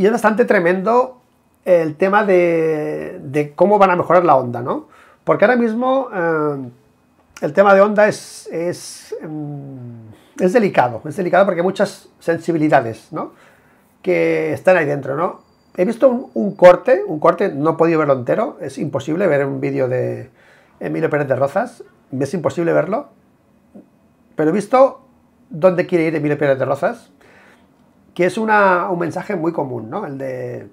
Y es bastante tremendo el tema de, cómo van a mejorar la onda, ¿no? Porque ahora mismo eh, el tema de onda es, mm, es, delicado, es delicado porque hay muchas sensibilidades, ¿no? Que están ahí dentro, ¿no? He visto un, un corte, un corte, no he podido verlo entero, es imposible ver un vídeo de Emilio Pérez de Rozas, es imposible verlo, pero he visto dónde quiere ir Emilio Pérez de Rozas, es un mensaje muy común, ¿no? El de,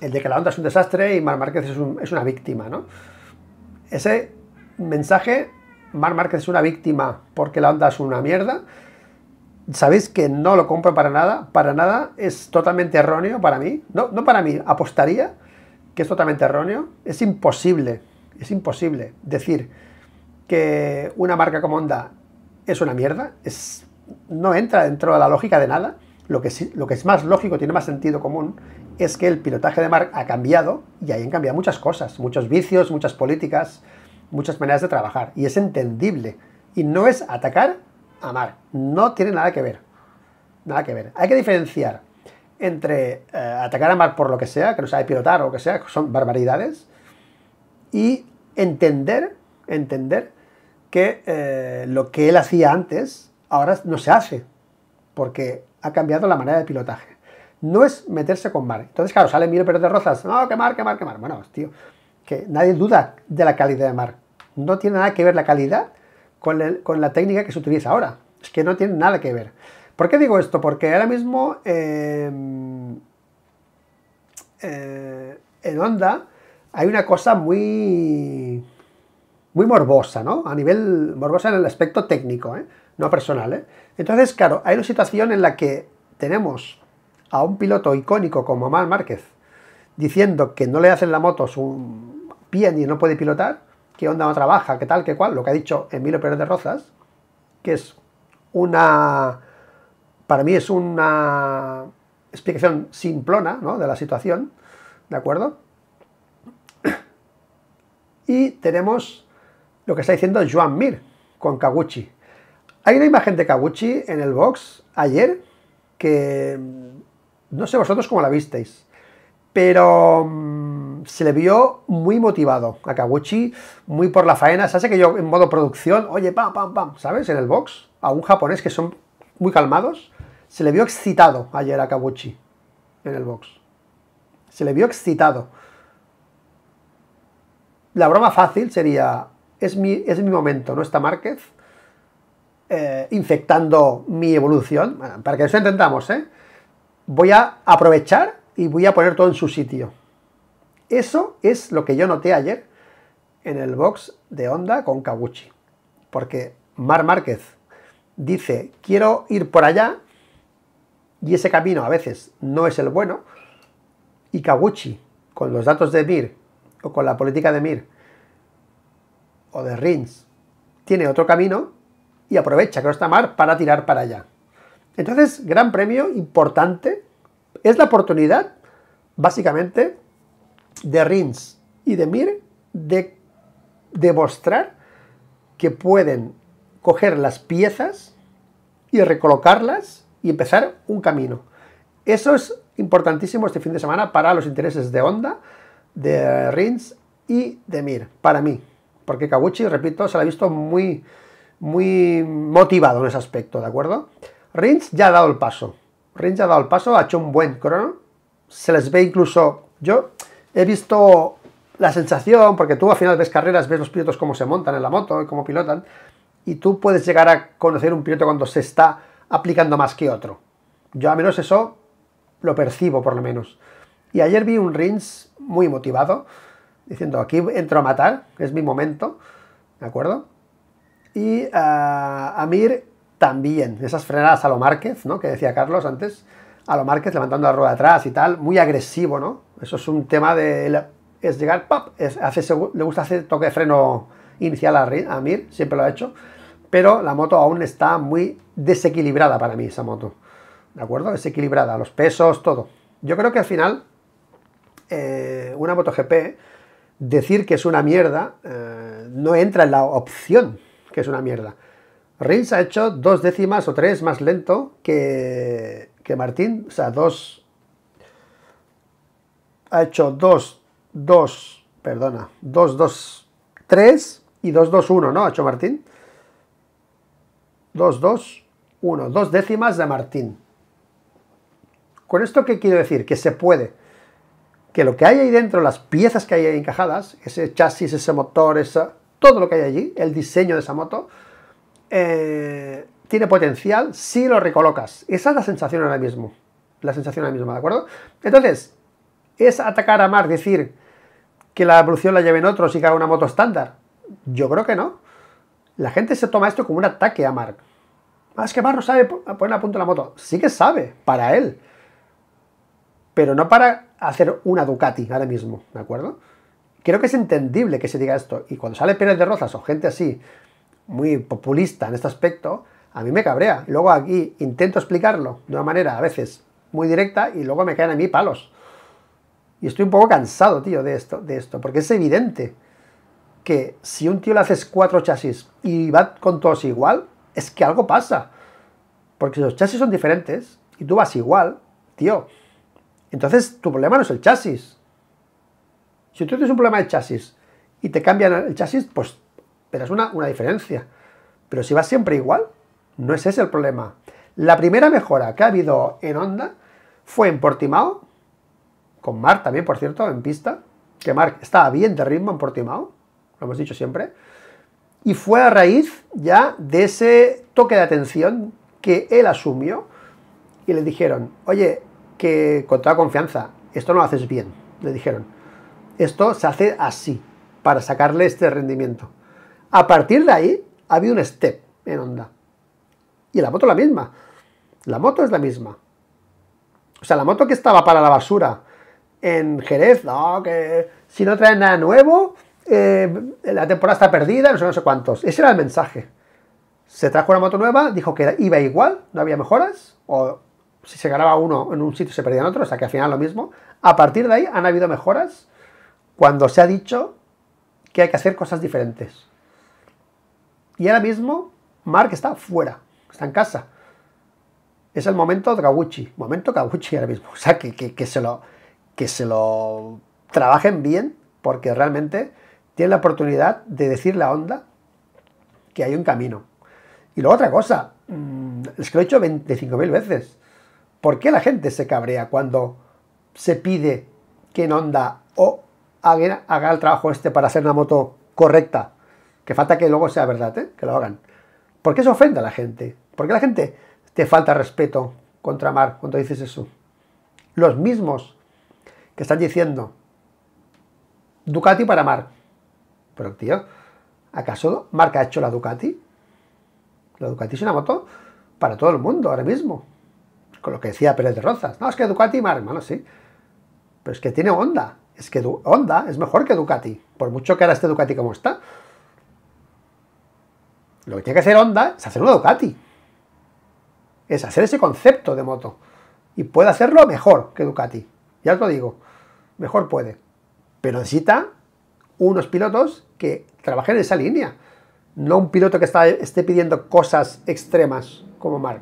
que la onda es un desastre y Mar Márquez es, una víctima, ¿no? Ese mensaje, Mar Márquez es una víctima porque la onda es una mierda, sabéis que no lo compro para nada, para nada, es totalmente erróneo para mí, no, para mí, apostaría que es totalmente erróneo, es imposible, es imposible decir que una marca como Onda es una mierda, no entra dentro de la lógica de nada, lo que, es más lógico, tiene más sentido común, es que el pilotaje de mar ha cambiado y ahí han cambiado muchas cosas, muchos vicios, muchas políticas, muchas maneras de trabajar. Y es entendible. Y no es atacar a mar. No tiene nada que ver. Nada que ver. Hay que diferenciar entre eh, atacar a mar por lo que sea, que no sabe pilotar o lo que sea, que son barbaridades, y entender, entender que eh, lo que él hacía antes ahora no se hace porque ha cambiado la manera de pilotaje. No es meterse con mar. Entonces, claro, sale mil perros de rozas. No, que mar, que mar, que mar. Bueno, tío, que nadie duda de la calidad de mar. No tiene nada que ver la calidad con, la técnica que se utiliza ahora. Es que no tiene nada que ver. ¿Por qué digo esto? Porque ahora mismo em, eh, en Honda hay una cosa muy muy morbosa, ¿no? A nivel morbosa en el aspecto técnico, ¿eh? no personal. ¿eh? Entonces, claro, hay una situación en la que tenemos a un piloto icónico como Amal Márquez diciendo que no le hacen la moto su pie y no puede pilotar, que onda no trabaja, que tal, que cual, lo que ha dicho Emilio Pérez de Rozas, que es una, para mí es una explicación simplona de la situación, ¿de acuerdo? Y tenemos lo que está diciendo Joan Mir con Kaguchi, hay una imagen de Kaguchi en el box ayer que mm, no sé vosotros cómo la visteis, pero mm, se le vio muy motivado a Kaguchi, muy por la faena. Se hace que yo en modo producción, oye, pam, pam, pam, ¿sabes? En el box, a un japonés que son muy calmados, se le vio excitado ayer a Kaguchi en el box. Se le vio excitado. La broma fácil sería, es mi, es mi momento, ¿no está Márquez? Eh, infectando mi evolución. para que eso entendamos, ¿eh? voy a aprovechar y voy a poner todo en su sitio. Eso es lo que yo noté ayer en el box de Honda con Kaguchi. Porque Mar Márquez dice, quiero ir por allá, y ese camino a veces no es el bueno, y Kaguchi, con los datos de Mir, o con la política de Mir, o de Rins, tiene otro camino, y aprovecha que no está mar para tirar para allá. Entonces, gran premio importante, es la oportunidad, básicamente, de Rins y de Mir de demostrar que pueden coger las piezas y recolocarlas y empezar un camino. Eso es importantísimo este fin de semana para los intereses de Honda, de Rins y de Mir, para mí. Porque Kabuchi, repito, se la ha visto muy muy motivado en ese aspecto, ¿de acuerdo? Rins ya ha dado el paso. Rins ya ha dado el paso, ha hecho un buen crono. Se les ve incluso. Yo he visto la sensación, porque tú al final ves carreras, ves los pilotos cómo se montan en la moto, y cómo pilotan, y tú puedes llegar a conocer un piloto cuando se está aplicando más que otro. Yo a menos eso lo percibo, por lo menos. Y ayer vi un Rins muy motivado, diciendo, aquí entro a matar, es mi momento, ¿de acuerdo? Y a ah, Amir también, esas frenadas a lo Márquez, ¿no? Que decía Carlos antes, a lo Márquez levantando la rueda atrás y tal, muy agresivo, ¿no? Eso es un tema de... es llegar, ¡pap! hace, le gusta hacer toque de freno inicial a, Amir, siempre lo ha hecho, pero la moto aún está muy desequilibrada para mí, esa moto. ¿De acuerdo? Desequilibrada, los pesos, todo. Yo creo que al final, eh, una una GP decir que es una mierda, eh, no entra en la opción que es una mierda. Rins ha hecho dos décimas o tres más lento que, que Martín, o sea, dos... Ha hecho dos, dos, perdona, dos, dos, tres y dos, dos, uno, ¿no? Ha hecho Martín. Dos, dos, uno, dos décimas de Martín. ¿Con esto qué quiero decir? Que se puede que lo que hay ahí dentro, las piezas que hay ahí encajadas, ese chasis, ese motor, esa, todo lo que hay allí, el diseño de esa moto, eh, tiene potencial si lo recolocas. Esa es la sensación ahora mismo. La sensación ahora mismo, ¿de acuerdo? Entonces, es atacar a Mark, decir que la evolución la lleven otros y que haga una moto estándar. Yo creo que no. La gente se toma esto como un ataque a Mark. Ah, es que Mark no sabe poner a punto la moto. Sí que sabe, para él. Pero no para hacer una Ducati ahora mismo, ¿de acuerdo? creo que es entendible que se diga esto. Y cuando sale Pérez de Rozas o gente así, muy populista en este aspecto, a mí me cabrea. Luego aquí intento explicarlo de una manera a veces muy directa y luego me caen a mí palos. Y estoy un poco cansado, tío, de esto, de esto, porque es evidente que si un tío le haces cuatro chasis y va con todos igual, es que algo pasa. Porque si los chasis son diferentes y tú vas igual, tío, entonces tu problema no es el chasis, si tú tienes un problema de chasis y te cambian el chasis, pues verás una, una diferencia. Pero si vas siempre igual, no es ese el problema. La primera mejora que ha habido en Honda fue en Portimao, con Mark también, por cierto, en pista, que Mark estaba bien de ritmo en Portimao, lo hemos dicho siempre, y fue a raíz ya de ese toque de atención que él asumió y le dijeron, oye, que con toda confianza, esto no lo haces bien, le dijeron. Esto se hace así, para sacarle este rendimiento. A partir de ahí, ha habido un step en onda. Y la moto la misma. La moto es la misma. O sea, la moto que estaba para la basura en Jerez, no, que si no traen nada nuevo, eh, la temporada está perdida, no sé, no sé cuántos. Ese era el mensaje. Se trajo una moto nueva, dijo que iba igual, no había mejoras, o si se ganaba uno en un sitio se perdía en otro, o sea que al final lo mismo. A partir de ahí han habido mejoras cuando se ha dicho que hay que hacer cosas diferentes. Y ahora mismo Mark está fuera, está en casa. Es el momento de Kaguchi, momento Kaguchi ahora mismo. O sea, que, que, se lo, que se lo trabajen bien, porque realmente tiene la oportunidad de decir la Onda que hay un camino. Y luego otra cosa, mm, es que lo he hecho 25.000 veces. ¿Por qué la gente se cabrea cuando se pide que en Onda o haga el trabajo este para hacer una moto correcta. Que falta que luego sea verdad, ¿eh? que lo hagan. ¿Por qué se ofende a la gente? porque qué la gente te falta respeto contra Mar cuando dices eso? Los mismos que están diciendo Ducati para Mar. Pero tío, ¿acaso Marca ha hecho la Ducati? La Ducati es una moto para todo el mundo ahora mismo. Con lo que decía Pérez de Rozas. No, es que Ducati y Mar, hermano, sí. Pero es que tiene onda es que Honda es mejor que Ducati, por mucho que ahora esté Ducati como está. Lo que tiene que hacer Honda es hacer una Ducati. Es hacer ese concepto de moto. Y puede hacerlo mejor que Ducati. Ya os lo digo. Mejor puede. Pero necesita unos pilotos que trabajen en esa línea. No un piloto que esté pidiendo cosas extremas como Marc.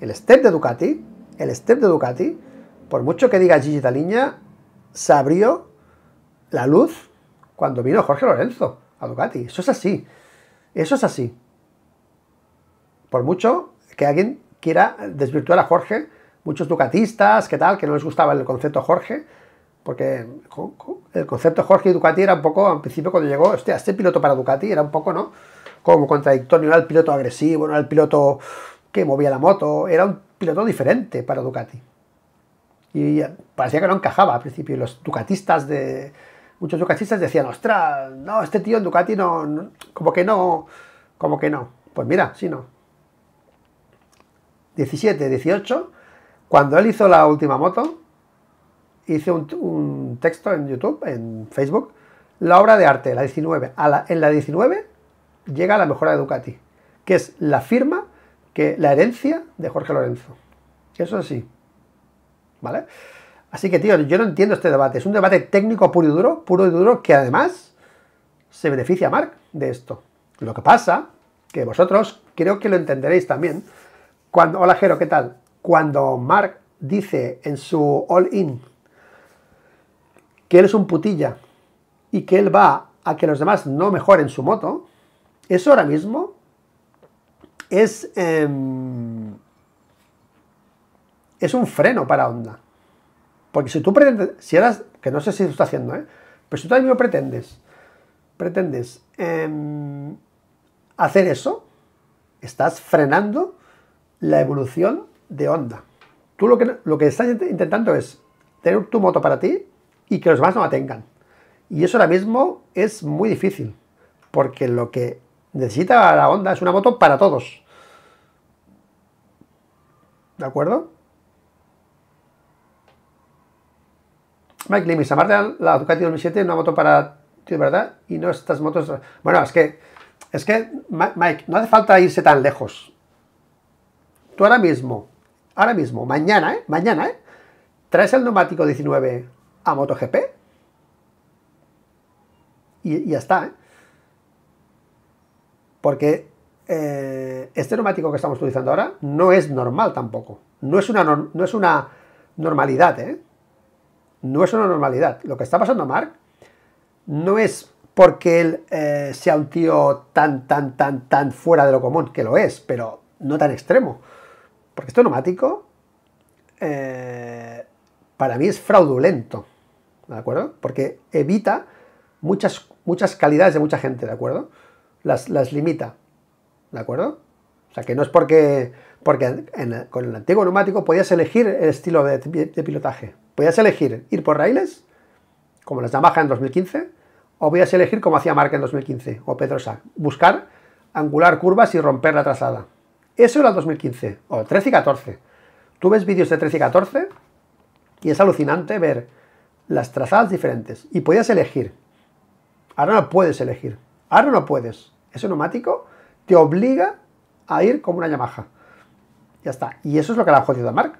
El step de Ducati, el step de Ducati, por mucho que diga Gigi línea se abrió la luz cuando vino Jorge Lorenzo a Ducati. Eso es así. Eso es así. Por mucho que alguien quiera desvirtuar a Jorge, muchos ducatistas, que tal, que no les gustaba el concepto Jorge, porque el concepto Jorge y Ducati era un poco, al principio cuando llegó, este piloto para Ducati era un poco, ¿no? Como contradictorio, no era el piloto agresivo, no era el piloto que movía la moto, era un piloto diferente para Ducati y parecía que no encajaba al principio. y Los ducatistas de. Muchos ducatistas decían, ostras, no, este tío en Ducati no, como que no, como que no. Pues mira, si no. 17, 18, cuando él hizo la última moto, hizo un, texto en YouTube, en Facebook, la obra de arte, la 19. en la 19 llega la mejora de Ducati, que es la firma, que la herencia de Jorge Lorenzo. Eso sí. ¿vale? Así que, tío, yo no entiendo este debate. Es un debate técnico puro y duro, puro y duro, que además se beneficia a Mark de esto. Lo que pasa, que vosotros creo que lo entenderéis también, cuando, hola Jero, ¿qué tal? Cuando Mark dice en su all-in que él es un putilla y que él va a que los demás no mejoren su moto, eso ahora mismo es... Em, es un freno para Honda. Porque si tú pretendes, si eras, que no sé si lo está haciendo, ¿eh? pero si tú mismo pretendes, pretendes em, hacer eso, estás frenando la evolución de Honda. Tú lo que, lo que estás intentando es tener tu moto para ti y que los demás no la tengan. Y eso ahora mismo es muy difícil, porque lo que necesita la Honda es una moto para todos. ¿De acuerdo? Mike Lemis, aparte la Ducati 2007, una moto para ti, ¿verdad? Y no estas motos... Bueno, es que, es que, Mike, no hace falta irse tan lejos. Tú ahora mismo, ahora mismo, mañana, ¿eh? Mañana, ¿eh? Traes el neumático 19 a MotoGP y, ya está, ¿eh? Porque eh, este neumático que estamos utilizando ahora no es normal tampoco. No es una, no es una normalidad, ¿eh? no es una normalidad. Lo que está pasando a Mark no es porque él eh, sea un tío tan, tan, tan, tan fuera de lo común, que lo es, pero no tan extremo. Porque esto neumático eh, para mí es fraudulento, ¿de acuerdo? Porque evita muchas, muchas calidades de mucha gente, ¿de acuerdo? Las, limita, ¿de acuerdo? O sea, que no es porque, porque con el antiguo neumático podías elegir el estilo de, de pilotaje, a elegir ir por raíles, como las Yamaha en 2015, o voy a elegir como hacía Mark en 2015, o Pedro Sack, buscar angular curvas y romper la trazada. Eso era 2015, o 13 y 14. Tú ves vídeos de 13 y 14 y es alucinante ver las trazadas diferentes. Y podías elegir. Ahora no puedes elegir. Ahora no puedes. Ese neumático te obliga a ir como una Yamaha. Ya está. Y eso es lo que le ha jodido a Mark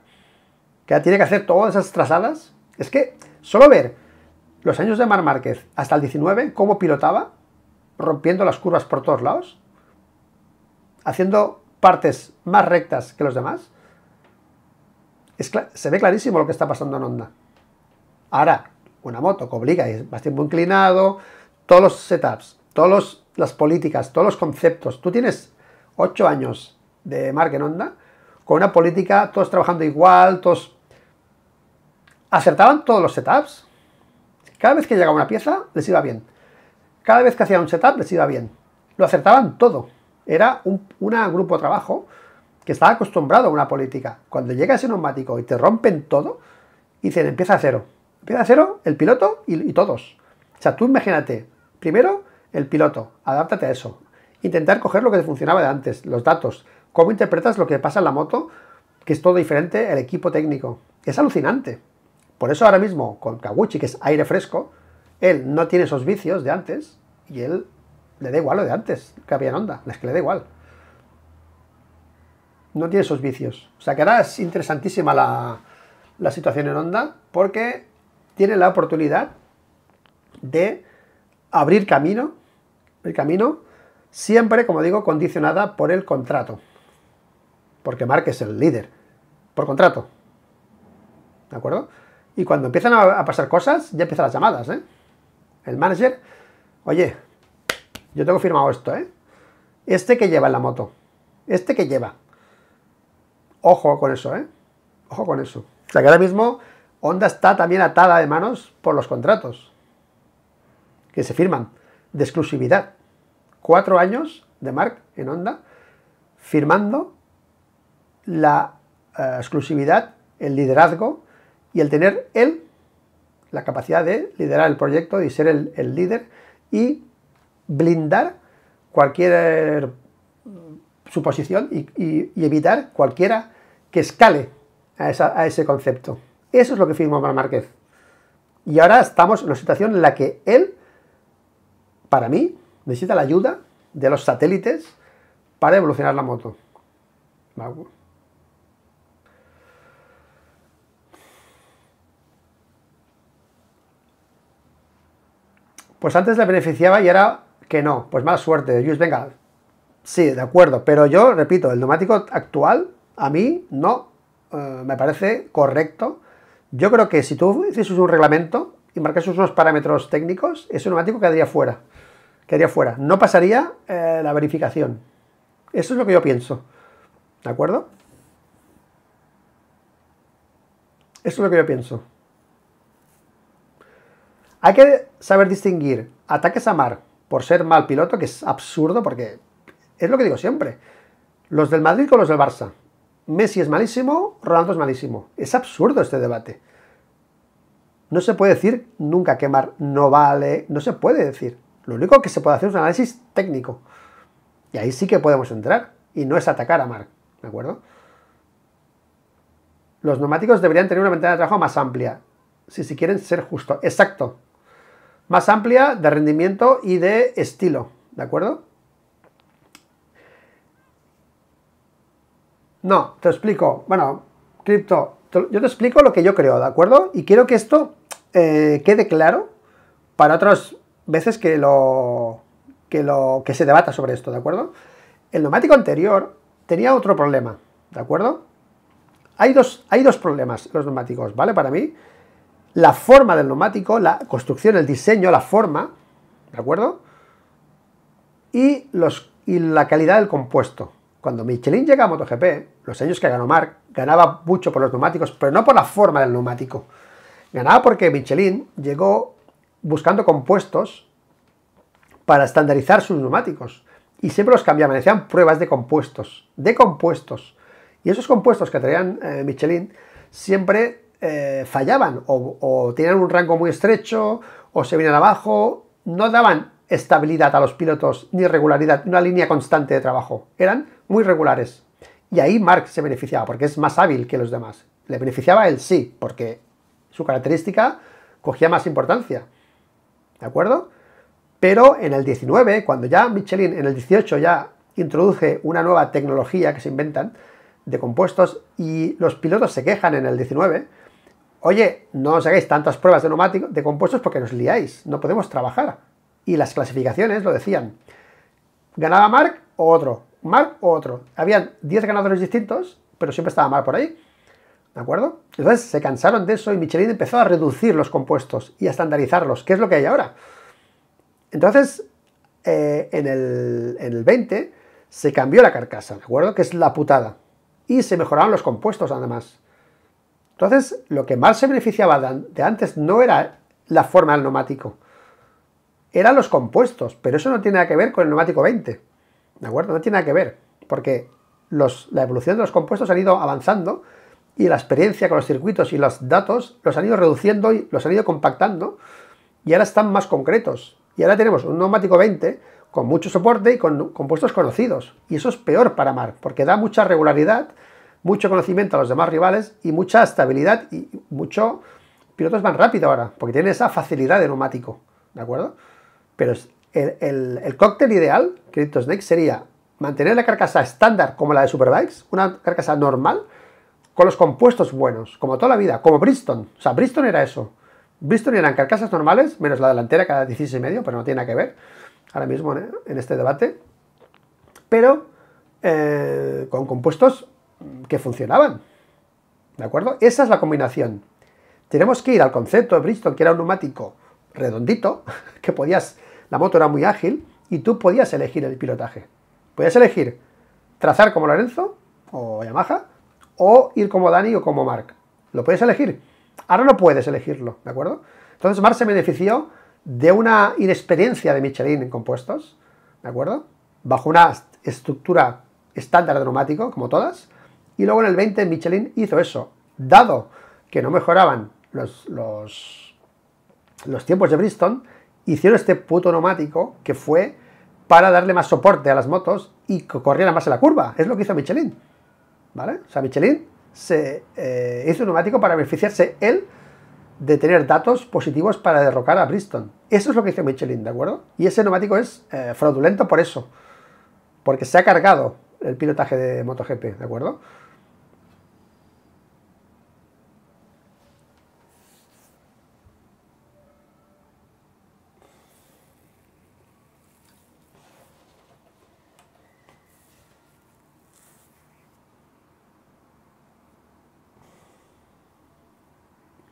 que tiene que hacer todas esas trazadas, Es que solo ver los años de Mar Márquez hasta el 19, cómo pilotaba, rompiendo las curvas por todos lados, haciendo partes más rectas que los demás, se ve clarísimo lo que está pasando en Honda. Ahora, una moto que obliga y más tiempo inclinado, todos los setups, todas las políticas, todos los conceptos. Tú tienes 8 años de marca en Honda con una política, todos trabajando igual, todos acertaban todos los setups. Cada vez que llegaba una pieza, les iba bien. Cada vez que hacía un setup, les iba bien. Lo acertaban todo. Era un grupo de trabajo que estaba acostumbrado a una política. Cuando llega ese neumático y te rompen todo, dicen, empieza a cero. Empieza a cero el piloto y, todos. O sea, tú imagínate, primero el piloto, adáptate a eso. Intentar coger lo que te funcionaba de antes, los datos. ¿Cómo interpretas lo que pasa en la moto? Que es todo diferente, el equipo técnico. Es alucinante. Por eso ahora mismo, con Kaguchi, que es aire fresco, él no tiene esos vicios de antes y él le da igual lo de antes que había en Onda, es que le da igual. No tiene esos vicios. O sea que ahora es interesantísima la, situación en Onda porque tiene la oportunidad de abrir camino, el camino, siempre, como digo, condicionada por el contrato. Porque Mark es el líder, por contrato. ¿De acuerdo? Y cuando empiezan a, pasar cosas, ya empiezan las llamadas, ¿eh? El manager, oye, yo tengo firmado esto, ¿eh? Este que lleva en la moto, este que lleva. Ojo con eso, ¿eh? Ojo con eso. O sea que ahora mismo Honda está también atada de manos por los contratos que se firman de exclusividad. Cuatro años de Mark en Honda firmando la eh, exclusividad, el liderazgo y el tener él la capacidad de liderar el proyecto y ser el, líder y blindar cualquier mm, suposición y, evitar cualquiera que escale a, ese concepto. Eso es lo que firmó Mar Márquez. Y ahora estamos en una situación en la que él, para mí, necesita la ayuda de los satélites para evolucionar la moto. pues antes le beneficiaba y era que no, pues mala suerte, Luis, venga, sí, de acuerdo, pero yo repito, el neumático actual a mí no eh, me parece correcto. Yo creo que si tú hicieses un reglamento y marcases unos parámetros técnicos, ese neumático quedaría fuera, quedaría fuera, no pasaría eh, la verificación. Eso es lo que yo pienso, ¿de acuerdo? Eso es lo que yo pienso. Hay que saber distinguir ataques a mar por ser mal piloto, que es absurdo porque es lo que digo siempre. Los del Madrid con los del Barça. Messi es malísimo, Ronaldo es malísimo. Es absurdo este debate. No se puede decir nunca que Mar no vale, no se puede decir. Lo único que se puede hacer es un análisis técnico. Y ahí sí que podemos entrar. Y no es atacar a Mar, ¿de acuerdo? Los neumáticos deberían tener una ventana de trabajo más amplia, si si quieren ser justo. Exacto, más amplia de rendimiento y de estilo, ¿de acuerdo? No, te explico. Bueno, cripto, yo te explico lo que yo creo, ¿de acuerdo? Y quiero que esto eh, quede claro para otras veces que lo, que lo que se debata sobre esto, ¿de acuerdo? El neumático anterior tenía otro problema, ¿de acuerdo? Hay dos, hay dos problemas los neumáticos, ¿vale? Para mí, la forma del neumático, la construcción, el diseño, la forma, ¿de acuerdo? Y, los, y la calidad del compuesto. Cuando Michelin llega a MotoGP, los años que ganó Marc, ganaba mucho por los neumáticos, pero no por la forma del neumático. Ganaba porque Michelin llegó buscando compuestos para estandarizar sus neumáticos. Y siempre los cambiaban, hacían pruebas de compuestos, de compuestos. Y esos compuestos que traían eh, Michelin siempre eh, fallaban o, tenían un rango muy estrecho o se venían abajo, no daban estabilidad a los pilotos ni regularidad, una línea constante de trabajo, eran muy regulares. Y ahí Mark se beneficiaba porque es más hábil que los demás. Le beneficiaba a él sí, porque su característica cogía más importancia. ¿De acuerdo? Pero en el 19, cuando ya Michelin en el 18 ya introduce una nueva tecnología que se inventan de compuestos y los pilotos se quejan en el 19 oye, no os hagáis tantas pruebas de neumáticos, de compuestos porque nos liáis, no podemos trabajar. Y las clasificaciones lo decían. Ganaba Mark o otro, Marc o otro. Habían 10 ganadores distintos, pero siempre estaba Mark por ahí. ¿De acuerdo? Entonces se cansaron de eso y Michelin empezó a reducir los compuestos y a estandarizarlos, que es lo que hay ahora. Entonces, eh, en, el, en el 20 se cambió la carcasa, ¿de acuerdo? Que es la putada. Y se mejoraron los compuestos, además. Entonces, lo que más se beneficiaba de antes no era la forma del neumático, eran los compuestos, pero eso no tiene nada que ver con el neumático 20, ¿de acuerdo? No tiene nada que ver, porque la evolución de los compuestos han ido avanzando y la experiencia con los circuitos y los datos los han ido reduciendo y los han ido compactando y ahora están más concretos. Y ahora tenemos un neumático 20 con mucho soporte y con compuestos conocidos. Y eso es peor para Mar, porque da mucha regularidad mucho conocimiento a los demás rivales y mucha estabilidad y mucho pilotos van rápido ahora, porque tienen esa facilidad de neumático, ¿de acuerdo? Pero el, el, cóctel ideal, Crypto Snake, sería mantener la carcasa estándar como la de Superbikes, una carcasa normal, con los compuestos buenos, como toda la vida, como Bristol. O sea, Bristol era eso. Bristol eran carcasas normales, menos la delantera cada 16 y medio, pero no tiene nada que ver ahora mismo en este debate. Pero eh, con compuestos que funcionaban. ¿De acuerdo? Esa es la combinación. Tenemos que ir al concepto de Bristol que era un neumático redondito, que podías, la moto era muy ágil y tú podías elegir el pilotaje. Podías elegir trazar como Lorenzo o Yamaha o ir como Dani o como Mark. Lo puedes elegir. Ahora no puedes elegirlo, ¿de acuerdo? Entonces Mark se benefició de una inexperiencia de Michelin en compuestos, ¿de acuerdo? Bajo una estructura estándar de neumático, como todas, y luego en el 20 Michelin hizo eso. Dado que no mejoraban los, los, tiempos de Bristol, hicieron este puto neumático que fue para darle más soporte a las motos y que corrieran más en la curva. Es lo que hizo Michelin. ¿Vale? O sea, Michelin se eh, hizo un neumático para beneficiarse él de tener datos positivos para derrocar a Bristol. Eso es lo que hizo Michelin, ¿de acuerdo? Y ese neumático es eh, fraudulento por eso. Porque se ha cargado el pilotaje de MotoGP, ¿de acuerdo?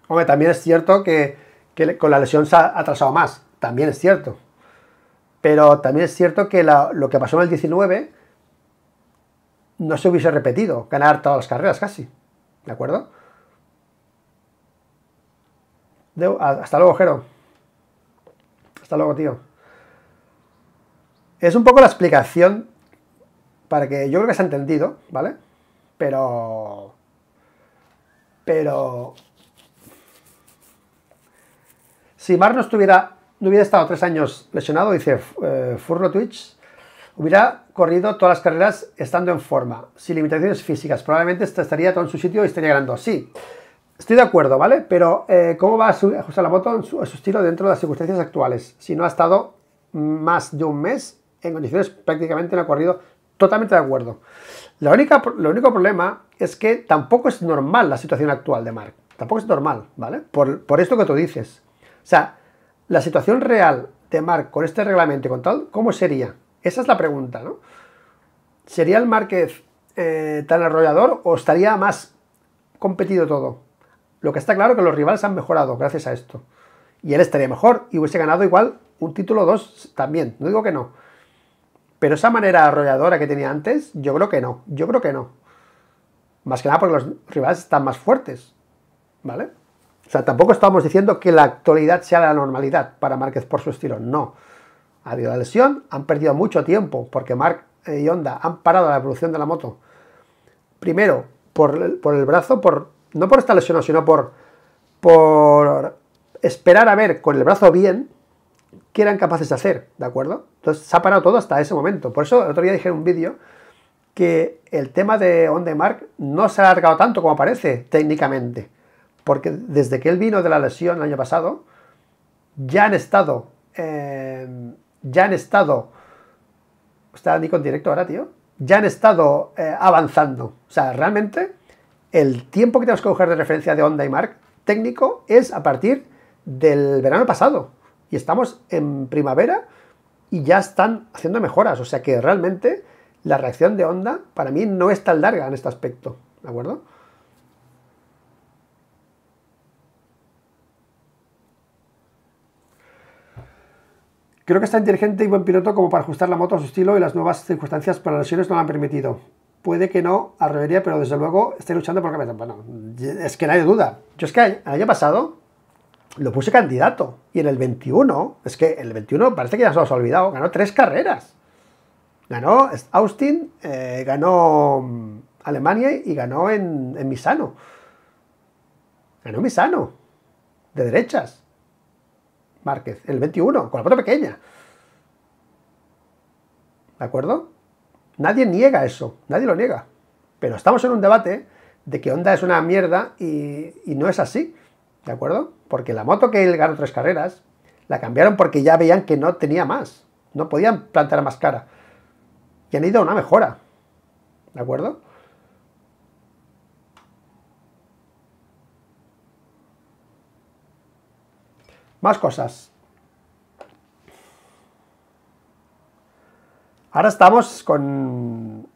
Hombre, también es cierto que, con la lesión se ha atrasado más, también es cierto. Pero también es cierto que lo que pasó en el 19 no se hubiese repetido, ganar todas las carreras casi. ¿De acuerdo? Ah, hasta luego, Jero. Hasta luego, tío. Es un poco la explicación para que yo creo que se ha entendido, ¿vale? Pero... Pero si Mark no hubiera estado tres años lesionado, dice eh, Twitch, hubiera corrido todas las carreras estando en forma, sin limitaciones físicas. Probablemente estaría todo en su sitio y estaría ganando. Sí, estoy de acuerdo, ¿vale? Pero eh, ¿cómo va a ajustar la moto en su, estilo dentro de las circunstancias actuales? Si no ha estado más de un mes en condiciones prácticamente no ha corrido, totalmente de acuerdo. La única, lo único problema es que tampoco es normal la situación actual de Mark. Tampoco es normal, ¿vale? por esto que tú dices. O sea, la situación real de Mark con este reglamento y con tal, ¿cómo sería? Esa es la pregunta, ¿no? ¿Sería el Márquez eh, tan arrollador o estaría más competido todo? Lo que está claro es que los rivales han mejorado gracias a esto. Y él estaría mejor y hubiese ganado igual un título 2 también. No digo que no. Pero esa manera arrolladora que tenía antes, yo creo que no. Yo creo que no. Más que nada porque los rivales están más fuertes. ¿Vale? O sea, tampoco estábamos diciendo que la actualidad sea la normalidad para Márquez por su estilo, no. Ha habido la lesión, han perdido mucho tiempo porque Mark y Honda han parado la evolución de la moto. Primero, por el, brazo, por, no por esta lesión, sino por, esperar a ver con el brazo bien qué eran capaces de hacer, ¿de acuerdo? Entonces se ha parado todo hasta ese momento. Por eso el otro día dije en un vídeo que el tema de Honda y Mark no se ha alargado tanto como parece técnicamente porque desde que él vino de la lesión el año pasado, ya han estado, em, ya han estado, está directo ahora, tío, ya han estado eh, avanzando. O sea, realmente el tiempo que tenemos que coger de referencia de Onda y Mark técnico es a partir del verano pasado. Y estamos en primavera y ya están haciendo mejoras. O sea que realmente la reacción de Onda para mí no es tan larga en este aspecto. ¿De acuerdo? Creo que está inteligente y buen piloto como para ajustar la moto a su estilo y las nuevas circunstancias para lesiones no lo han permitido. Puede que no a revería, pero desde luego está luchando por cabeza. Bueno, es que no hay duda. Yo es que el año pasado lo puse candidato y en el 21, es que en el 21 parece que ya se lo ha olvidado, ganó tres carreras. Ganó Austin, eh, ganó mm, Alemania y ganó en, en Misano. Ganó Misano, de derechas. Márquez, el 21, con la moto pequeña. ¿De acuerdo? Nadie niega eso, nadie lo niega. Pero estamos en un debate de que Honda es una mierda y, no es así. ¿De acuerdo? Porque la moto que él ganó tres carreras, la cambiaron porque ya veían que no tenía más. No podían plantar más cara. Y han ido a una mejora. ¿De acuerdo? Más cosas. Ahora estamos con,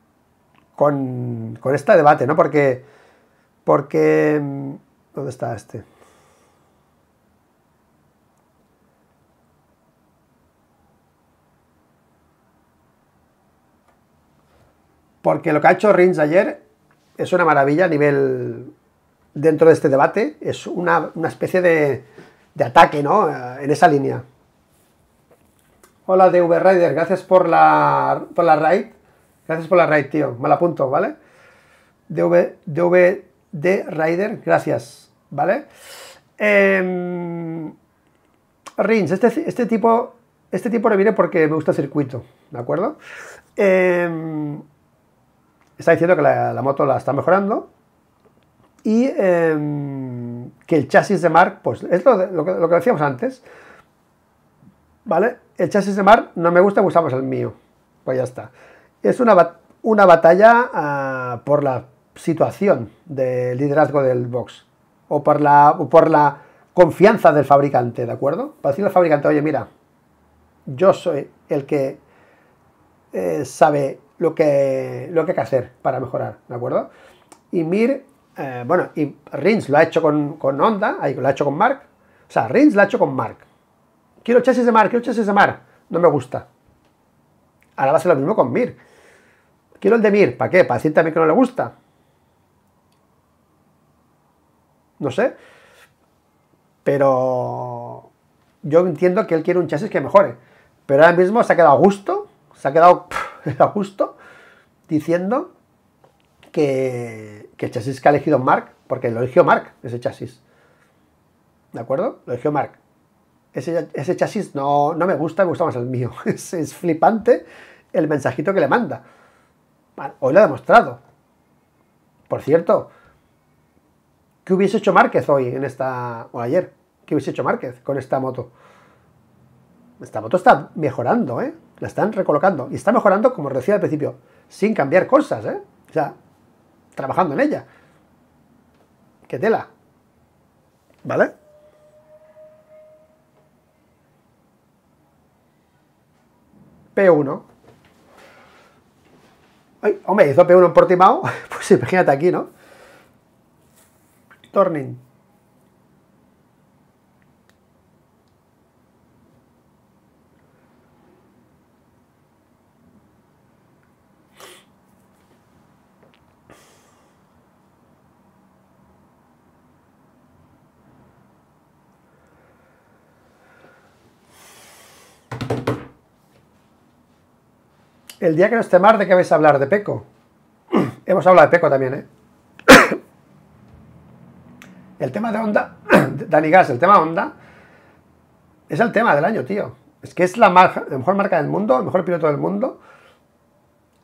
con, con este debate, ¿no? Porque, porque... ¿Dónde está este? Porque lo que ha hecho Rins ayer es una maravilla a nivel... Dentro de este debate es una especie de de ataque, ¿no? Eh, en esa línea. Hola DV Rider, gracias por la, por la raid. Gracias por la raid, tío. Mal apunto, ¿vale? DV, DV de Rider, gracias, ¿vale? Eh, Rins, este, este, tipo, este tipo le viene porque me gusta el circuito, ¿de acuerdo? Em, está diciendo que la, moto la está mejorando. Y em, que el chasis de Mark, pues es lo, que, decíamos antes, ¿vale? El chasis de Mark no me gusta, usamos el mío, pues ya está. Es una, una batalla ah, por la situación del liderazgo del box o por la, por la confianza del fabricante, ¿de acuerdo? Para decirle al fabricante, oye, mira, yo soy el que eh, sabe lo que, lo que hay que hacer para mejorar, ¿de acuerdo? Y Mir eh, bueno, y Rins lo ha hecho con, con Honda, lo ha hecho con Mark. O sea, Rins lo ha hecho con Mark. Quiero chasis de Mark, quiero chasis de Mark. No me gusta. Ahora va a ser lo mismo con Mir. Quiero el de Mir, ¿para qué? ¿Para decir también que no le gusta? No sé. Pero yo entiendo que él quiere un chasis que mejore. Pero ahora mismo se ha quedado a gusto, se ha quedado a gusto diciendo que, el chasis que ha elegido Mark, porque lo eligió Mark, ese chasis. ¿De acuerdo? Lo eligió Mark. Ese, chasis no, no, me gusta, me gusta más el mío. Es, flipante el mensajito que le manda. hoy lo ha demostrado. Por cierto, ¿qué hubiese hecho Márquez hoy en esta. o ayer? ¿Qué hubiese hecho Márquez con esta moto? Esta moto está mejorando, ¿eh? La están recolocando. Y está mejorando, como decía al principio, sin cambiar cosas, ¿eh? O sea, trabajando en ella. ¡Qué tela! ¿Vale? P1. Ay, hombre, hizo P1 en Portimao. Pues imagínate aquí, ¿no? Torning. El día que no esté mar, ¿de que vais a hablar? De Peco. Hemos hablado de Peco también, ¿eh? El tema de Onda, Dani Gas, el tema Onda, es el tema del año, tío. Es que es la, mejor marca del mundo, el mejor piloto del mundo,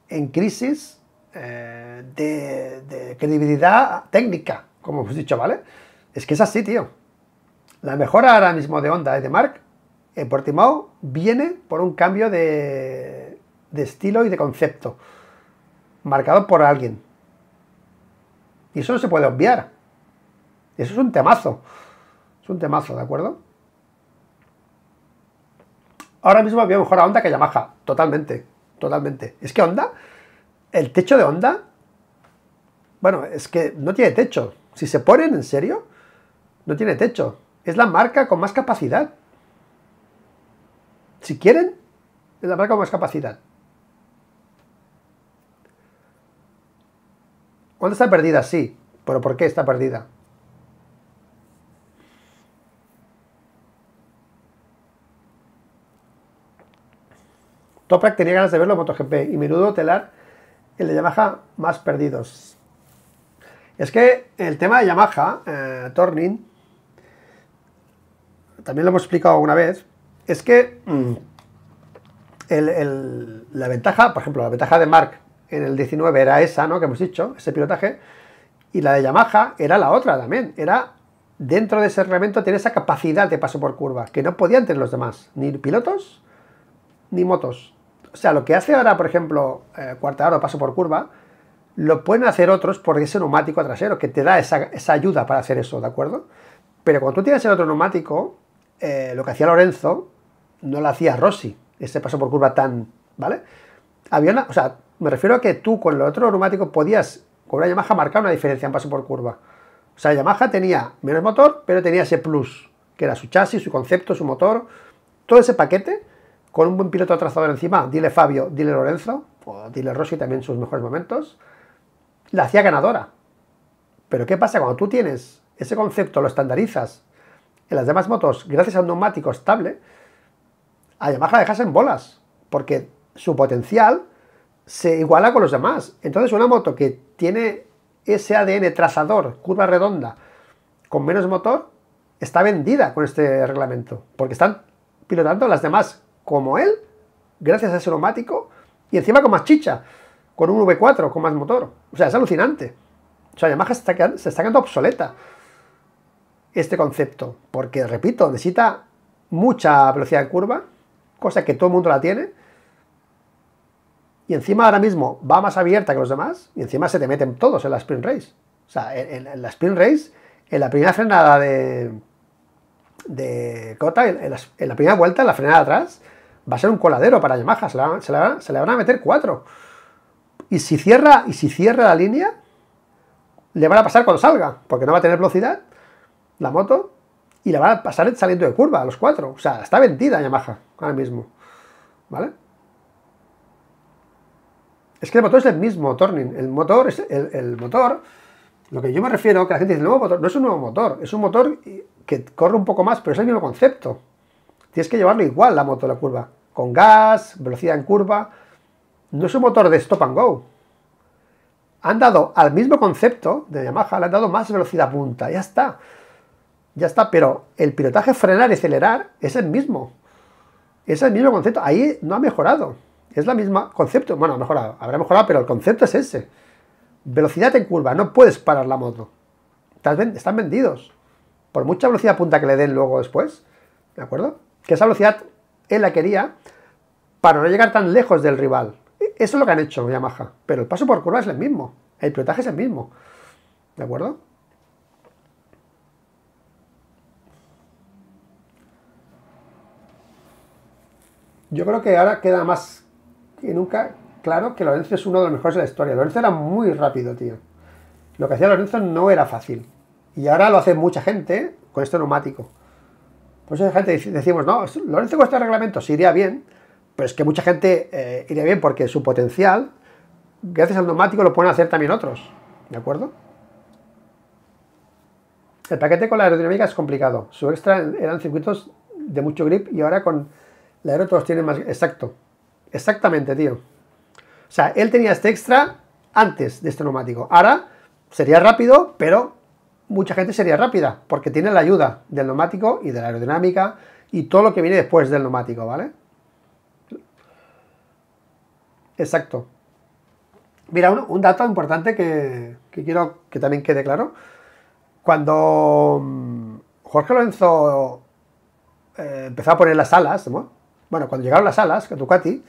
en crisis eh, de, credibilidad técnica, como hemos dicho, ¿vale? Es que es así, tío. La mejora ahora mismo de Honda y de Mark en Portimao viene por un cambio de, de estilo y de concepto, marcado por alguien. Y eso no se puede obviar. Eso es un temazo. Es un temazo, ¿de acuerdo? Ahora mismo había mejor a Honda que Yamaha. Totalmente, totalmente. Es que Honda, el techo de Honda, bueno, es que no tiene techo. Si se ponen en serio, no tiene techo. Es la marca con más capacidad. Si quieren, es la marca con más capacidad. ¿Cuándo está perdida? Sí, pero ¿por qué está perdida? Toprak tenía ganas de verlo en MotoGP y menudo telar el de Yamaha más perdidos. Es que el tema de Yamaha, eh, también lo hemos explicado alguna vez, es que mm, la ventaja, por ejemplo, la ventaja de Mark en el 19 era esa, ¿no? Que hemos dicho, ese pilotaje. Y la de Yamaha era la otra también. Era dentro de ese reglamento tener esa capacidad de paso por curva que no podían tener los demás, ni pilotos ni motos. O sea, lo que hace ahora, por ejemplo, eh, Cuarta Cuartararo paso por curva, lo pueden hacer otros por ese neumático trasero que te da esa, ayuda para hacer eso, ¿de acuerdo? Pero cuando tú tienes el otro neumático, eh, lo que hacía Lorenzo no lo hacía Rossi, ese paso por curva tan, ¿vale? Había una, o sea, me refiero a que tú con el otro neumático, podías, con una Yamaha, marcar una diferencia en paso por curva. O sea, Yamaha tenía menos motor, pero tenía ese plus, que era su chasis, su concepto, su motor, todo ese paquete, con un buen piloto trazador encima, dile Fabio, dile Lorenzo, o dile Rossi también sus mejores momentos, la hacía ganadora. Pero ¿qué pasa cuando tú tienes ese concepto, lo estandarizas en las demás motos, gracias a un neumático estable, a Yamaha la dejas en bolas, porque su potencial se iguala con los demás. Entonces una moto que tiene ese ADN trazador, curva redonda, con menos motor, está vendida con este reglamento, porque están pilotando las demás como él, gracias a ese neumático, y encima con más chicha, con un V4, con más motor. O sea, es alucinante. O sea, además se está se está quedando obsoleta este concepto, porque, repito, necesita mucha velocidad de curva, cosa que todo el mundo la tiene, y encima ahora mismo va más abierta que los demás, y encima se te meten todos en la sprint race. O sea, en, la sprint race, en la primera frenada de, de Cota, en, la, primera vuelta, en la frenada de atrás, va a ser un coladero para Yamaha, se, le van a meter cuatro. Y si cierra, y si cierra la línea, le van a pasar cuando salga, porque no va a tener velocidad la moto, y le van a pasar saliendo de curva a los cuatro. O sea, está vendida Yamaha ahora mismo. ¿Vale? Es que el motor es el mismo, Turning. El motor es el, motor. Lo que yo me refiero, que la gente dice nuevo motor, no es un nuevo motor, es un motor que corre un poco más, pero es el mismo concepto. Tienes que llevarlo igual la moto a la curva, con gas, velocidad en curva. No es un motor de stop and go. Han dado al mismo concepto de Yamaha, le han dado más velocidad punta, ya está. Ya está, pero el pilotaje frenar y acelerar es el mismo. Es el mismo concepto, ahí no ha mejorado. Es la misma concepto. Bueno, mejorado, habrá mejorado, pero el concepto es ese. Velocidad en curva, no puedes parar la moto. Están vendidos. Por mucha velocidad punta que le den luego después, ¿de acuerdo? Que esa velocidad él la quería para no llegar tan lejos del rival. E, eso es lo que han hecho Yamaha. Pero el paso por curva es el mismo. El pilotaje es el mismo. ¿De acuerdo? Yo creo que ahora queda más y nunca claro que Lorenzo es uno de los mejores de la historia. Lorenzo era muy rápido, tío. Lo que hacía Lorenzo no era fácil. Y ahora lo hace mucha gente con este neumático. Pues la gente decimos, no, Lorenzo con este reglamento sí iría bien, pero es que mucha gente eh, iría bien porque su potencial, gracias al neumático, lo pueden hacer también otros. ¿De acuerdo? El paquete con la aerodinámica es complicado. Su extra eran circuitos de mucho grip y ahora con la aero todos tienen más... Exacto. Exactamente, tío. O sea, él tenía este extra antes de este neumático. Ahora sería rápido, pero mucha gente sería rápida, porque tiene la ayuda del neumático y de la aerodinámica y todo lo que viene después del neumático, ¿vale? Exacto. Mira, un, un dato importante que, quiero que también quede claro. Cuando mm, Jorge Lorenzo eh, empezó a poner las alas, ¿no? bueno, cuando llegaron las alas, Ducati,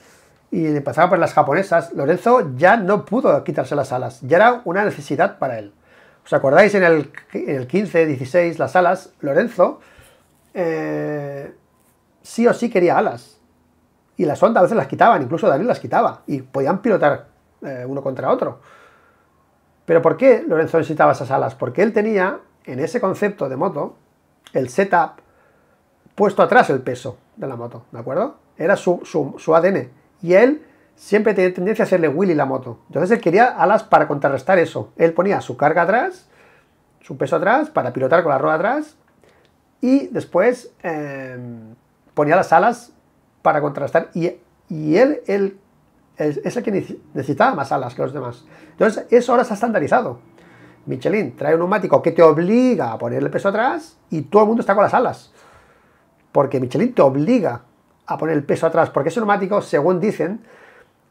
y empezaba por las japonesas, Lorenzo ya no pudo quitarse las alas, ya era una necesidad para él. ¿Os acordáis en el, 15, 16, las alas? Lorenzo eh, sí o sí quería alas. Y las ondas a veces las quitaban, incluso Daniel las quitaba. Y podían pilotar eh, uno contra otro. Pero ¿por qué Lorenzo necesitaba esas alas? Porque él tenía, en ese concepto de moto, el setup puesto atrás el peso de la moto, ¿de acuerdo? Era su, su, su ADN. Y él siempre tenía tendencia a hacerle Willy la moto. Entonces él quería alas para contrarrestar eso. Él ponía su carga atrás, su peso atrás, para pilotar con la rueda atrás, y después em, ponía las alas para contrarrestar. Y, él, él es, el que necesitaba más alas que los demás. Entonces eso ahora se ha estandarizado. Michelin trae un neumático que te obliga a poner el peso atrás y todo el mundo está con las alas porque Michelin te obliga a poner el peso atrás, porque ese neumático, según dicen,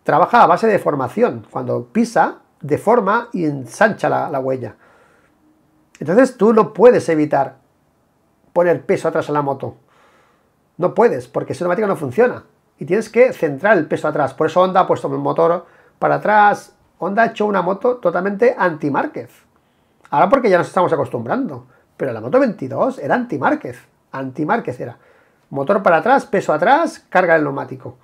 trabaja a base de formación. Cuando pisa, deforma y ensancha la, huella. Entonces tú no puedes evitar poner peso atrás a la moto. No puedes, porque ese neumático no funciona. Y tienes que centrar el peso atrás. Por eso Honda ha puesto un motor para atrás. Honda ha hecho una moto totalmente anti-Márquez. Ahora porque ya nos estamos acostumbrando. Pero la moto 22 era anti-Márquez. Anti-Márquez era motor para atrás, peso atrás, carga el neumático.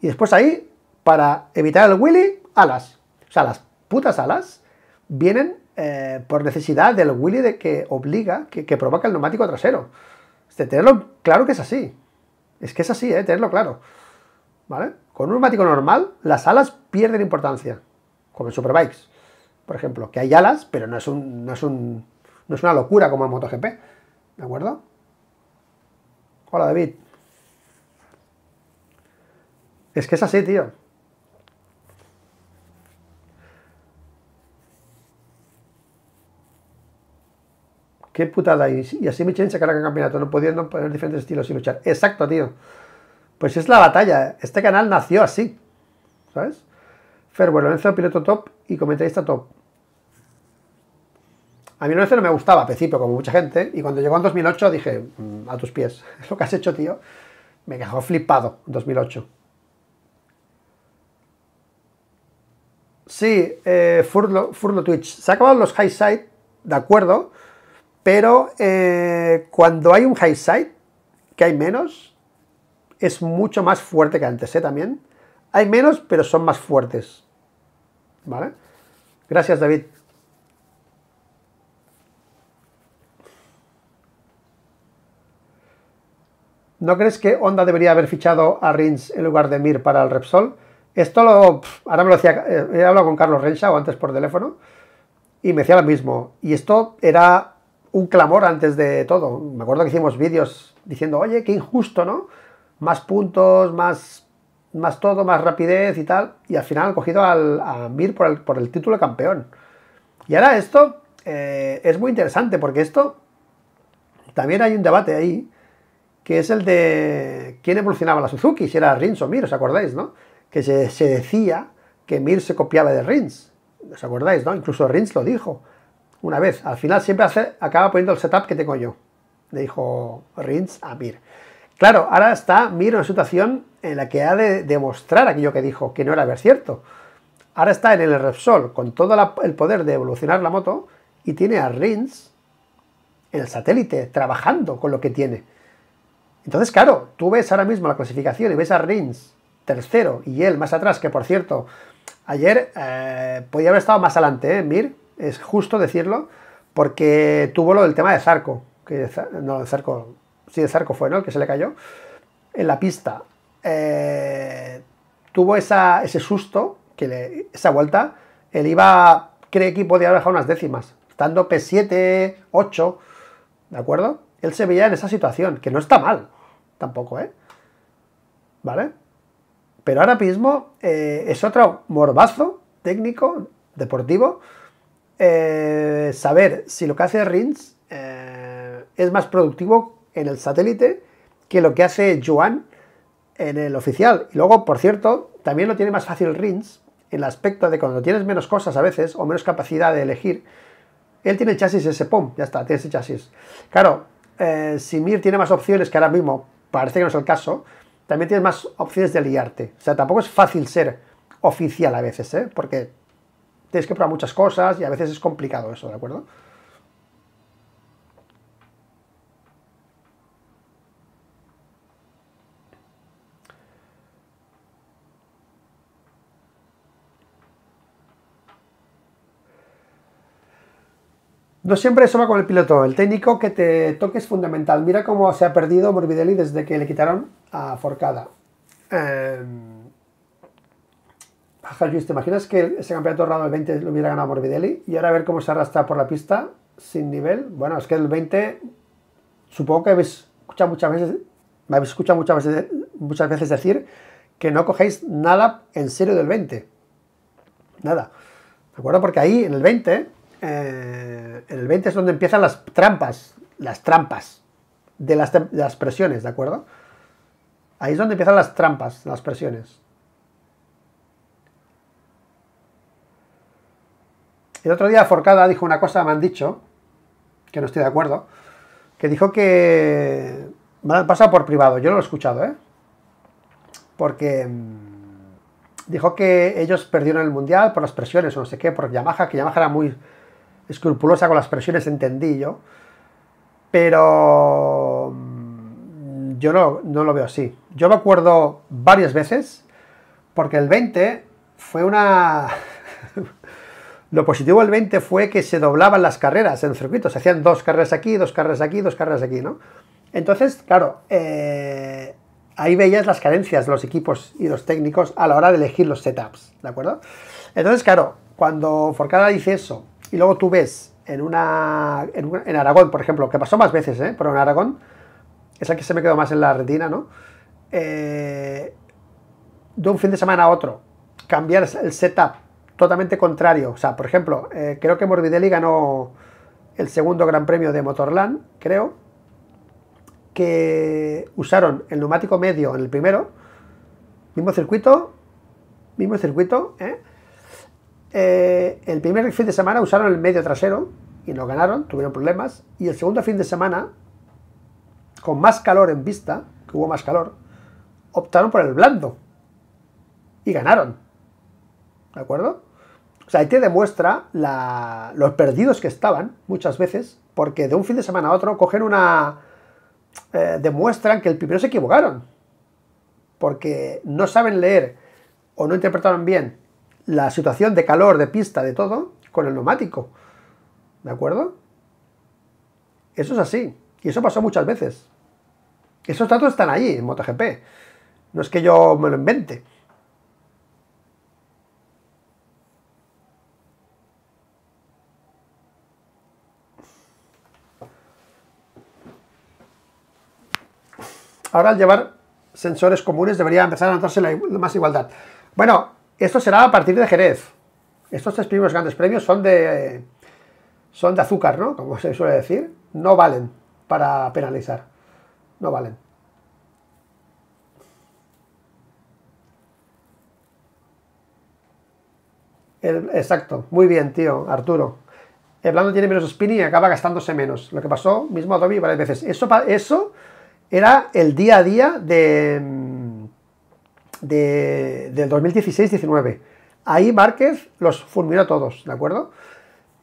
Y después ahí, para evitar el willy, alas. O sea, las putas alas vienen eh, por necesidad del willy de que obliga, que, provoca el neumático trasero. Este, tenerlo claro que es así. Es que es así, ¿eh? tenerlo claro. ¿Vale? Con un neumático normal, las alas pierden importancia. Como en Superbikes, por ejemplo, que hay alas, pero no es, un, no es, un, no es una locura como en MotoGP. ¿De acuerdo? Hola, David. Es que es así, tío. Qué putada. Y, y así Michelin se carga el campeonato, no pudiendo poner diferentes estilos y luchar. Exacto, tío. Pues es la batalla. Este canal nació así. ¿Sabes? bueno, Lorenzo, piloto top y comentarista top. A mí no me gustaba al principio, como mucha gente, y cuando llegó en 2008 dije, mm, a tus pies, es lo que has hecho, tío. Me quedó flipado en 2008. Sí, eh, Furlo, Furlo Twitch. Se acabado los high side, de acuerdo, pero eh, cuando hay un high side, que hay menos, es mucho más fuerte que antes, ¿eh? También. Hay menos, pero son más fuertes. ¿Vale? Gracias, David. ¿No crees que Honda debería haber fichado a Rins en lugar de Mir para el Repsol? Esto lo. ahora me lo decía. Eh, he hablado con Carlos Renshaw antes por teléfono y me decía lo mismo. Y esto era un clamor antes de todo. Me acuerdo que hicimos vídeos diciendo, oye, qué injusto, ¿no? Más puntos, más, más todo, más rapidez y tal. Y al final han cogido al, a Mir por el, título campeón. Y ahora esto eh, es muy interesante porque esto también hay un debate ahí que es el de quién evolucionaba la Suzuki, si era Rins o Mir, ¿os acordáis, no? Que se, decía que Mir se copiaba de Rins, ¿os acordáis, no? Incluso Rins lo dijo una vez. Al final siempre acaba poniendo el setup que tengo yo, le dijo Rins a Mir. Claro, ahora está Mir en una situación en la que ha de demostrar aquello que dijo, que no era ver cierto. Ahora está en el Repsol con todo el poder de evolucionar la moto y tiene a Rins en el satélite trabajando con lo que tiene. Entonces, claro, tú ves ahora mismo la clasificación y ves a Rins tercero y él más atrás, que por cierto, ayer eh, podía haber estado más adelante, ¿eh? Mir, es justo decirlo, porque tuvo lo del tema de Zarco, que no, de Zarco, sí, de Zarco fue, ¿no? El que se le cayó en la pista. Eh, tuvo ese susto, esa vuelta, él iba, cree que podía haber dejado unas décimas, estando P7, 8, ¿de acuerdo? Él se veía en esa situación, que no está mal, tampoco, ¿eh? ¿Vale? Pero ahora mismo eh, es otro morbazo técnico, deportivo, eh, saber si lo que hace Rins eh, es más productivo en el satélite que lo que hace Joan en el oficial. Y luego, por cierto, también lo tiene más fácil Rins en el aspecto de cuando tienes menos cosas a veces o menos capacidad de elegir. Él tiene chasis ese pum, ya está, tiene ese chasis. Claro, eh, si Mir tiene más opciones, que ahora mismo parece que no es el caso, también tienes más opciones de liarte. O sea, tampoco es fácil ser oficial a veces, ¿eh? Porque tienes que probar muchas cosas y a veces es complicado eso, ¿de acuerdo? No siempre eso va con el piloto, el técnico que te toque es fundamental. Mira cómo se ha perdido Morbidelli desde que le quitaron a Forcada. Eh... ¿te imaginas que ese campeonato raro del 20 lo hubiera ganado Morbidelli? Y ahora a ver cómo se arrastra por la pista sin nivel. Bueno, es que el 20, supongo que habéis escuchado muchas veces, me habéis escuchado muchas veces, muchas veces decir que no cogéis nada en serio del 20. Nada. ¿De acuerdo? Porque ahí, en el 20, eh, en el 20 es donde empiezan las trampas, las trampas de las, de las presiones, ¿de acuerdo? Ahí es donde empiezan las trampas, las presiones. El otro día Forcada dijo una cosa, me han dicho, que no estoy de acuerdo, que dijo que me han pasado por privado, yo no lo he escuchado, ¿eh? Porque mm, dijo que ellos perdieron el mundial por las presiones o no sé qué, por Yamaha, que Yamaha era muy, escrupulosa con las presiones, entendí yo, pero mm, yo no, no lo veo así. Yo me acuerdo varias veces, porque el 20 fue una... Lo positivo del 20 fue que se doblaban las carreras en circuitos, se hacían dos carreras aquí, dos carreras aquí, dos carreras aquí, ¿no? Entonces, claro, eh, ahí veías las carencias de los equipos y los técnicos a la hora de elegir los setups, ¿de acuerdo? Entonces, claro, cuando Forcada dice eso, y luego tú ves en una, en, Aragón, por ejemplo, que pasó más veces, ¿eh? pero en Aragón es el que se me quedó más en la retina, ¿no? Eh, de un fin de semana a otro, cambiar el setup totalmente contrario. O sea, por ejemplo, eh, creo que Morbidelli ganó el segundo Gran Premio de Motorland, creo, que usaron el neumático medio en el primero, mismo circuito, mismo circuito, ¿eh? Eh, el primer fin de semana usaron el medio trasero y no ganaron, tuvieron problemas. Y el segundo fin de semana, con más calor en vista, que hubo más calor, optaron por el blando y ganaron. ¿De acuerdo? O sea, ahí te demuestra los perdidos que estaban muchas veces, porque de un fin de semana a otro cogen una... Eh, demuestran que el primero se equivocaron, porque no saben leer o no interpretaron bien la situación de calor, de pista, de todo, con el neumático. ¿De acuerdo? Eso es así. Y eso pasó muchas veces. Esos datos están ahí, en MotoGP. No es que yo me lo invente. Ahora al llevar sensores comunes debería empezar a notarse la, más igualdad. Bueno, esto será a partir de Jerez. Estos tres primeros grandes premios son de, son de azúcar, ¿no? Como se suele decir. No valen para penalizar. No valen. exacto, muy bien, tío, Arturo. El blando tiene menos spin y acaba gastándose menos. Lo que pasó, mismo Adobe varias veces. Eso, eso era el día a día de, del 2016-19. Ahí Márquez los fulminó a todos, ¿de acuerdo?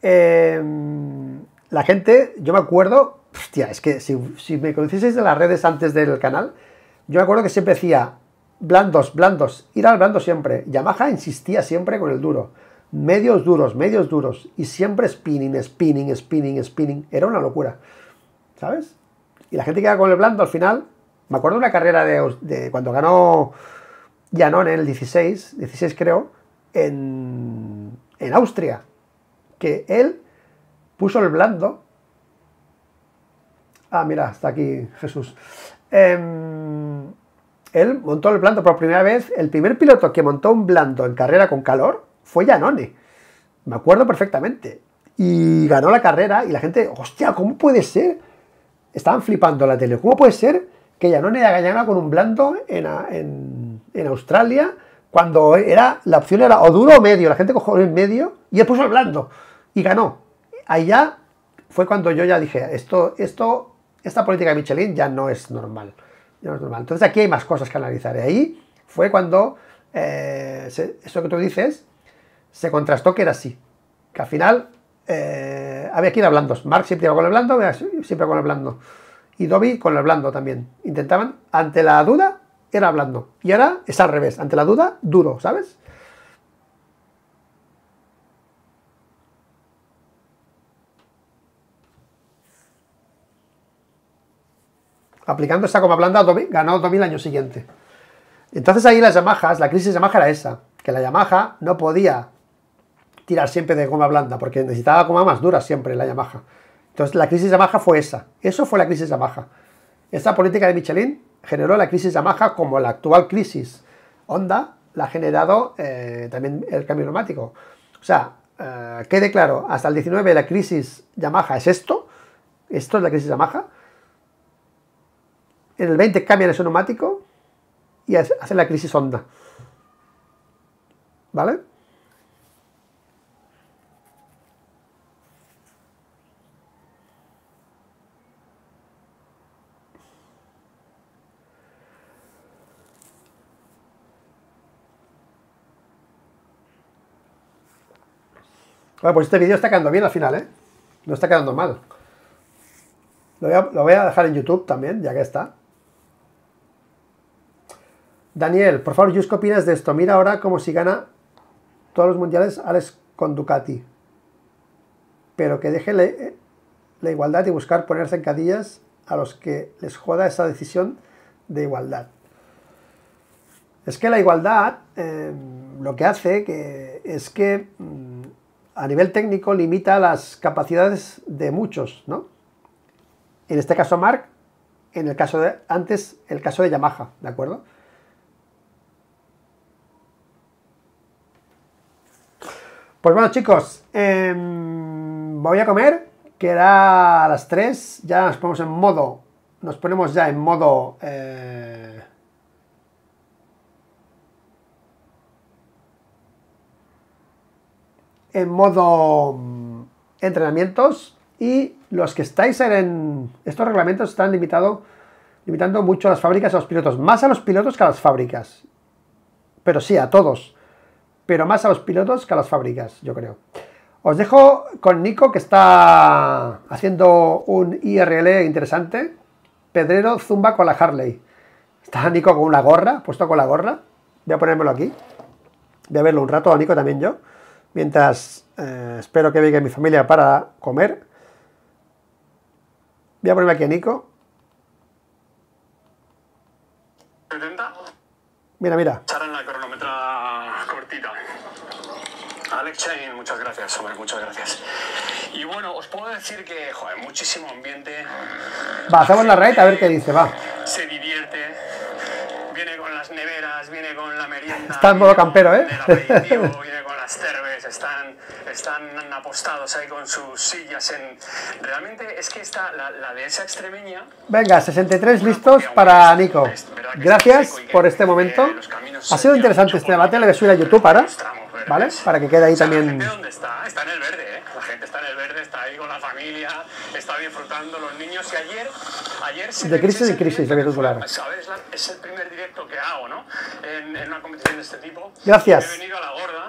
Em, la gente, yo me acuerdo, hostia, es que si, me conocieseis de las redes antes del canal, yo me acuerdo que siempre decía, blandos, blandos, ir al blando siempre. Yamaha insistía siempre con el duro. Medios duros, medios duros. Y siempre spinning, spinning, spinning, spinning. Era una locura. ¿Sabes? Y la gente que iba con el blando al final. Me acuerdo de una carrera de cuando ganó Janone en el 16, 16 creo, en, en Austria, que él puso el blando. Ah, mira, está aquí Jesús. Em, él montó el blando por primera vez. El primer piloto que montó un blando en carrera con calor fue Janone. Me acuerdo perfectamente. Y ganó la carrera y la gente, hostia, ¿cómo puede ser? Estaban flipando la tele. ¿Cómo puede ser que Janone haya ganado con un blando en, en en Australia, cuando era la opción era o duro o medio, la gente cogió el medio y él puso el blando y ganó. Allá fue cuando yo ya dije, esto, esto, esta política de Michelin ya no es normal. normal. Entonces aquí hay más cosas que analizar. ahí fue cuando eh, eso que tú dices se contrastó que era así. Que al final eh, había que ir a blandos. Mark siempre iba con el blando, siempre con el blando. Y Dobby con el blando también. Intentaban, ante la duda, era blando. Y ahora es al revés. Ante la duda, duro, ¿sabes? Aplicando esta goma blanda, ganó 2000 año siguiente. Entonces ahí las Yamahas, la crisis de Yamaha era esa, que la Yamaha no podía tirar siempre de goma blanda, porque necesitaba goma más dura siempre la Yamaha. Entonces la crisis Yamaha fue esa. Eso fue la crisis Yamaha. Esta política de Michelin generó la crisis Yamaha como la actual crisis Honda la ha generado eh, también el cambio neumático. O sea, eh, quede claro, hasta el 19 la crisis Yamaha es esto, esto es la crisis Yamaha, en el 20 cambia el neumático y hace la crisis Honda. ¿Vale? Bueno, pues este vídeo está quedando bien al final, ¿eh? No está quedando mal. Lo voy, a, dejar en YouTube también, ya que está. Daniel, por favor, ¿qué opinas de esto? Mira ahora como si gana todos los mundiales Alex con Ducati. Pero que deje la, igualdad y buscar ponerse en cadillas a los que les joda esa decisión de igualdad. Es que la igualdad eh, lo que hace que, es que... Mm, a nivel técnico limita las capacidades de muchos, ¿no? En este caso Mark, en el caso de antes, el caso de Yamaha, ¿de acuerdo? Pues bueno chicos, em, voy a comer, que a las 3, ya nos ponemos en modo, nos ponemos ya en modo eh, en modo mm, entrenamientos y los que estáis en... Estos reglamentos están limitado, limitando mucho a las fábricas a los pilotos, más a los pilotos que a las fábricas. Pero sí, a todos. Pero más a los pilotos que a las fábricas, yo creo. Os dejo con Nico, que está haciendo un IRL interesante. Pedrero zumba con la Harley. Está Nico con una gorra, puesto con la gorra. Voy a ponérmelo aquí. Voy a verlo un rato a Nico también yo. Mientras eh, espero que venga mi familia para comer, voy a ponerme aquí a Nico. Mira, mira. Charan la cronometra cortita. Alex Chain, muchas gracias, hombre, muchas gracias. Y bueno, os puedo decir que, joder, muchísimo ambiente. Va, hacemos la raid a ver qué dice, va. Se divierte, viene con las neveras, viene con la merienda. Está en modo campero, ¿eh? viene con las cerves, están, apostados ahí con sus sillas. En... Realmente es que está la, la esa extremeña. Venga, 63 listos para Nico. Gracias por este momento. Ha sido interesante este debate, le voy a subir a YouTube ahora. ¿Vale? Para que quede ahí también. está? Está en el verde, ¿eh? La gente está en el verde, está ahí con la familia, está disfrutando los niños. Y ayer de crisis en crisis, debes Sabes, Es el primer directo que hago, ¿no? En, en una competición de este tipo. Gracias. He venido a la gorda